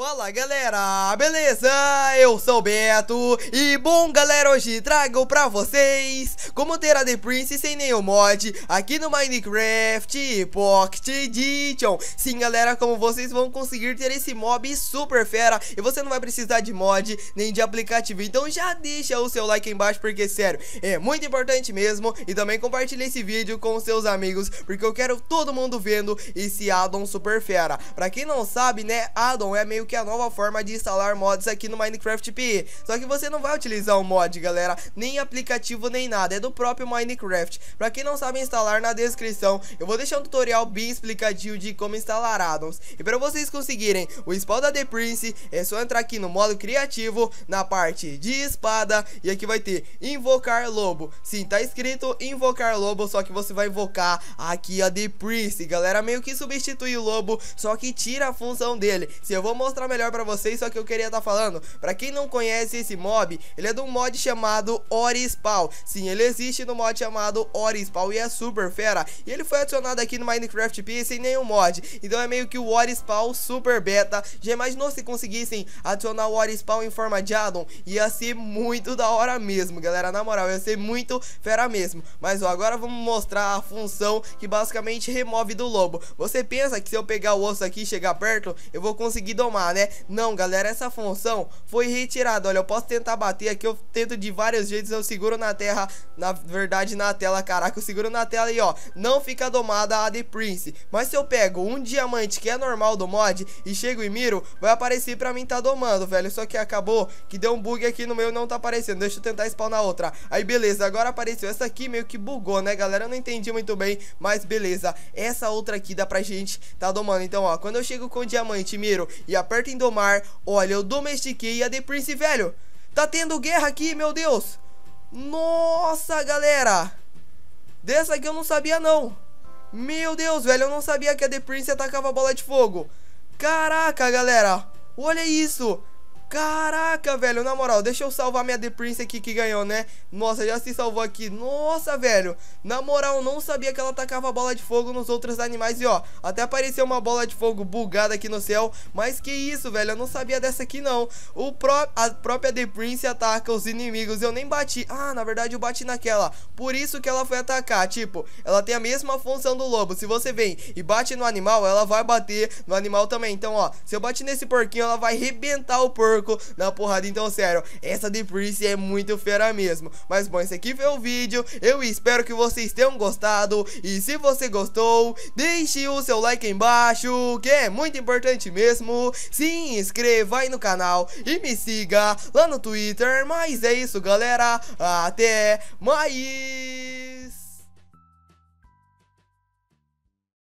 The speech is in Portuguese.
Fala galera, beleza? Eu sou o Beto e bom galera, hoje trago pra vocês como ter a The Prince sem nenhum mod aqui no Minecraft Pocket Edition Sim galera, como vocês vão conseguir ter esse mob super fera e você não vai precisar de mod nem de aplicativo Então já deixa o seu like aí embaixo porque sério, é muito importante mesmo E também compartilha esse vídeo com seus amigos porque eu quero todo mundo vendo esse addon super fera Pra quem não sabe né, addon é meio que é a nova forma de instalar mods aqui no Minecraft PE. Só que você não vai utilizar um mod, galera, nem aplicativo nem nada, é do próprio Minecraft. Pra quem não sabe instalar, na descrição eu vou deixar um tutorial bem explicativo de como instalar addons. E pra vocês conseguirem o spawn da The Prince, é só entrar aqui no modo criativo, na parte de espada, e aqui vai ter invocar lobo. Sim, tá escrito invocar lobo, só que você vai invocar aqui a The Prince, galera, meio que substitui o lobo, só que tira a função dele. Se eu vou mostrar mostrar melhor pra vocês, só que eu queria estar tá falando. Pra quem não conhece esse mob, ele é de um mod chamado Orispawn. Sim, ele existe no mod chamado Orispawn e é super fera. E ele foi adicionado aqui no Minecraft P sem nenhum mod. Então é meio que o Orispawn super beta. Já imaginou se conseguissem adicionar o Orispawn em forma de addon? Ia ser muito da hora mesmo, galera. Na moral, ia ser muito fera mesmo. Mas ó, agora vamos mostrar a função que basicamente remove do lobo. Você pensa que se eu pegar o osso aqui e chegar perto, eu vou conseguir domar né? Não, galera, essa função foi retirada. Olha, eu posso tentar bater aqui, eu tento de vários jeitos, eu seguro na terra, na verdade na tela, caraca, eu seguro na tela e ó, não fica domada a The Prince. Mas se eu pego um diamante que é normal do mod e chego e miro, vai aparecer pra mim tá domando, velho. Só que acabou que deu um bug aqui no meu não tá aparecendo. Deixa eu tentar spawnar outra. Aí beleza, agora apareceu essa aqui meio que bugou, né, galera? Eu não entendi muito bem, mas beleza. Essa outra aqui dá pra gente tá domando. Então, ó, quando eu chego com o diamante, miro e aperto aberto em domar. Olha, eu domestiquei a The Prince, velho. Tá tendo guerra aqui, meu Deus. Nossa, galera. Dessa aqui eu não sabia, não. Meu Deus, velho, eu não sabia que a The Prince atacava a bola de fogo. Caraca, galera. Olha isso. Caraca, velho, na moral, deixa eu salvar minha The Prince aqui que ganhou, né? Nossa, já se salvou aqui. Nossa, velho, na moral, não sabia que ela atacava bola de fogo nos outros animais. E ó, até apareceu uma bola de fogo bugada aqui no céu. Mas que isso, velho, eu não sabia dessa aqui não. O pró a própria The Prince ataca os inimigos. Eu nem bati. Ah, na verdade eu bati naquela. Por isso que ela foi atacar. Tipo, ela tem a mesma função do lobo. Se você vem e bate no animal, ela vai bater no animal também. Então, ó, se eu bati nesse porquinho, ela vai arrebentar o porco porco na porrada. Então, sério, essa de Prince é muito fera mesmo. Mas, bom, esse aqui foi o vídeo. Eu espero que vocês tenham gostado. E se você gostou, deixe o seu like aí embaixo, que é muito importante mesmo. Se inscreva aí no canal e me siga lá no Twitter. Mas é isso, galera. Até mais!